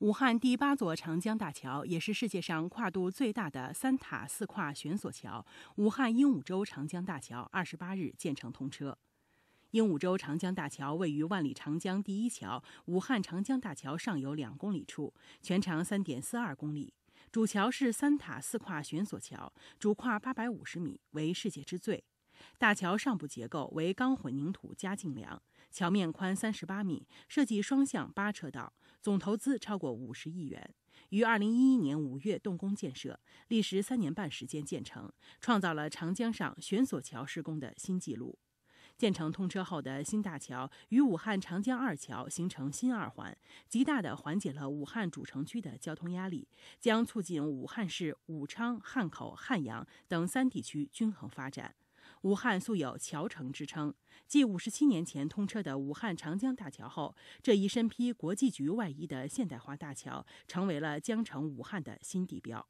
武汉第八座长江大桥，也是世界上跨度最大的三塔四跨悬索桥——武汉鹦鹉洲长江大桥，二十八日建成通车。鹦鹉洲长江大桥位于万里长江第一桥——武汉长江大桥上游两公里处，全长三点四二公里，主桥是三塔四跨悬索桥，主跨八百五十米，为世界之最。大桥上部结构为钢混凝土加劲梁，桥面宽三十八米，设计双向八车道，总投资超过五十亿元，于二零一一年五月动工建设，历时三年半时间建成，创造了长江上悬索桥施工的新纪录。建成通车后的新大桥与武汉长江二桥形成新二环，极大地缓解了武汉主城区的交通压力，将促进武汉市武昌、汉口、汉阳等三地区均衡发展。武汉素有“桥城”之称。继五十七年前通车的武汉长江大桥后，这一身披国际局外衣的现代化大桥，成为了江城武汉的新地标。